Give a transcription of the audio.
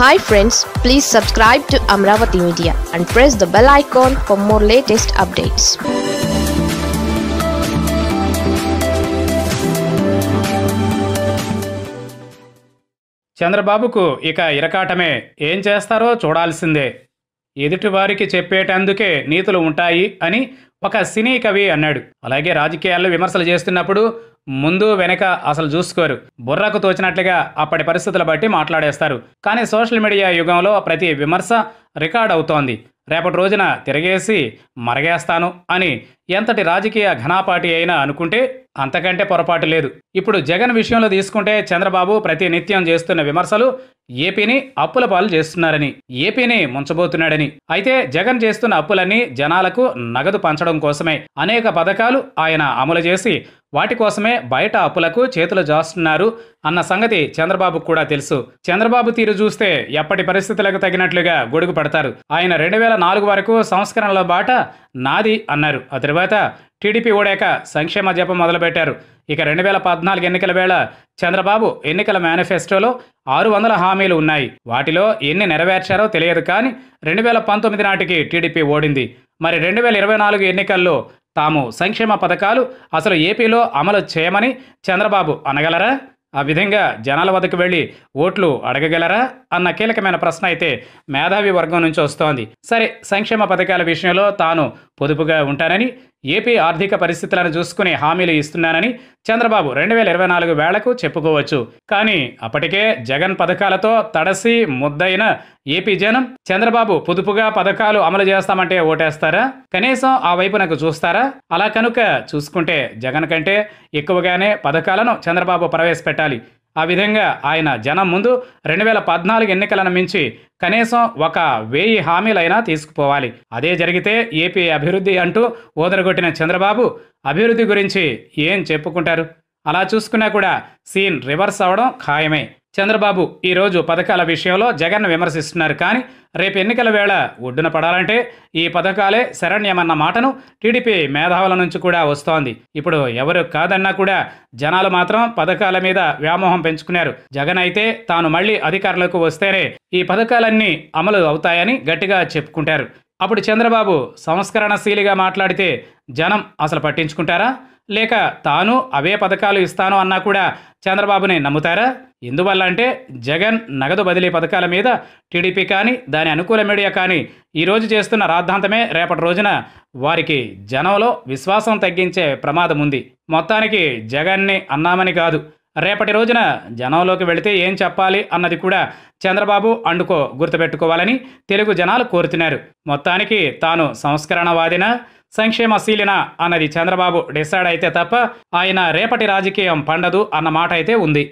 hi friends please subscribe to Amaravati media and press the bell icon for more latest updates చంద్రబాబుకు ఇక ఇరకాటమే ఏం చేస్తారో చూడాల్సిందే ఎదుటివారికి చెప్పేటందుకే నీతులు ఉంటాయి అని ఒక సినీ కవి అన్నాడు అలాగే రాజకీయాల్లో విమర్శలు చేస్తున్నప్పుడు ముందు వెనక అసలు చూసుకోరు బుర్రకు తోచినట్లుగా అప్పటి పరిస్థితుల బట్టి మాట్లాడేస్తారు కానీ సోషల్ మీడియా యుగంలో ప్రతి విమర్శ రికార్డ్ అవుతోంది రేపటి రోజున తిరిగేసి మరగేస్తాను అని ఎంతటి రాజకీయ ఘనాపాటి అయినా అనుకుంటే అంతకంటే పొరపాటు లేదు ఇప్పుడు జగన్ విషయంలో తీసుకుంటే చంద్రబాబు ప్రతి నిత్యం చేస్తున్న విమర్శలు ఏపీని అప్పుల పాలు చేస్తున్నారని ఏపీని ముంచబోతున్నాడని అయితే జగన్ చేస్తున్న అప్పులన్నీ జనాలకు నగదు పంచడం కోసమే అనేక పథకాలు ఆయన అమలు చేసి వాటి కోసమే బయట అప్పులకు చేతులు జాస్తున్నారు అన్న సంగతి చంద్రబాబుకు కూడా తెలుసు చంద్రబాబు తీరు చూస్తే ఎప్పటి పరిస్థితులకు తగినట్లుగా గొడుగు పడతారు ఆయన రెండు వేల నాలుగు వరకు సంస్కరణల బాట నాది అన్నారు ఆ తర్వాత టీడీపీ ఓడాక సంక్షేమ జపం మొదలుపెట్టారు ఇక రెండు వేల పద్నాలుగు ఎన్నికల వేళ చంద్రబాబు ఎన్నికల మేనిఫెస్టోలో ఆరు వందల హామీలు ఉన్నాయి వాటిలో ఎన్ని నెరవేర్చారో తెలియదు కానీ రెండు వేల పంతొమ్మిది నాటికి టీడీపీ ఓడింది మరి రెండు వేల ఇరవై నాలుగు ఎన్నికల్లో తాము సంక్షేమ పథకాలు అసలు ఏపీలో అమలు చేయమని చంద్రబాబు అనగలరా ఆ విధంగా జనాల వద్దకు వెళ్ళి ఓట్లు అడగగలరా అన్న కీలకమైన ప్రశ్న అయితే మేధావి వర్గం నుంచి వస్తోంది సరే సంక్షేమ పథకాల విషయంలో తాను పొదుపుగా ఉంటానని ఏపీ ఆర్థిక పరిస్థితులను చూసుకుని హామీలు ఇస్తున్నానని చంద్రబాబు రెండు వేల ఇరవై నాలుగు వేళకు చెప్పుకోవచ్చు కానీ అప్పటికే జగన్ పథకాలతో తడసి ముద్దైన ఏపీ జనం చంద్రబాబు పొదుపుగా పథకాలు అమలు చేస్తామంటే ఓటేస్తారా కనీసం ఆ వైపునకు చూస్తారా అలా కనుక చూసుకుంటే జగన్ కంటే ఎక్కువగానే పథకాలను చంద్రబాబు ప్రవేశపెట్టాలి ఆ విధంగా ఆయన జనం ముందు రెండు వేల పద్నాలుగు ఎన్నికలను మించి కనీసం ఒక వెయ్యి హామీలైనా తీసుకుపోవాలి అదే జరిగితే ఏపీ అభివృద్ధి అంటూ ఓదరగొట్టిన చంద్రబాబు అభివృద్ధి గురించి ఏం చెప్పుకుంటారు అలా చూసుకున్నా కూడా సీన్ రివర్స్ అవడం ఖాయమే చంద్రబాబు ఈరోజు పథకాల విషయంలో జగన్ విమర్శిస్తున్నారు కానీ రేపు ఎన్నికల వేళ ఒడ్డున పడాలంటే ఈ పథకాలే శరణ్యమన్న మాటను టీడీపీ మేధావుల నుంచి కూడా వస్తోంది ఇప్పుడు ఎవరు కాదన్నా కూడా జనాలు మాత్రం పథకాల మీద వ్యామోహం పెంచుకున్నారు జగన్ అయితే తాను మళ్ళీ అధికారంలోకి వస్తేనే ఈ పథకాలన్నీ అమలు అవుతాయని గట్టిగా చెప్పుకుంటారు అప్పుడు చంద్రబాబు సంస్కరణశీలిగా మాట్లాడితే జనం అసలు పట్టించుకుంటారా లేక తాను అవే పథకాలు ఇస్తాను అన్నా కూడా చంద్రబాబుని నమ్ముతారా ఎందువల్ల అంటే జగన్ నగదు బదిలీ పథకాల మీద టీడీపీ కానీ దాని అనుకూల మీడియా కానీ ఈరోజు చేస్తున్న రాద్ధాంతమే రేపటి రోజున వారికి జనంలో విశ్వాసం తగ్గించే ప్రమాదం ఉంది మొత్తానికి జగన్ని అన్నామని కాదు రేపటి రోజున జనంలోకి వెళితే ఏం చెప్పాలి అన్నది కూడా చంద్రబాబు అండుకో గుర్తుపెట్టుకోవాలని తెలుగు జనాలు కోరుతున్నారు మొత్తానికి తాను సంస్కరణవాదిన సంక్షేమశీలిన అన్నది చంద్రబాబు డిసైడ్ అయితే తప్ప ఆయన రేపటి రాజకీయం పండదు అన్న మాట అయితే ఉంది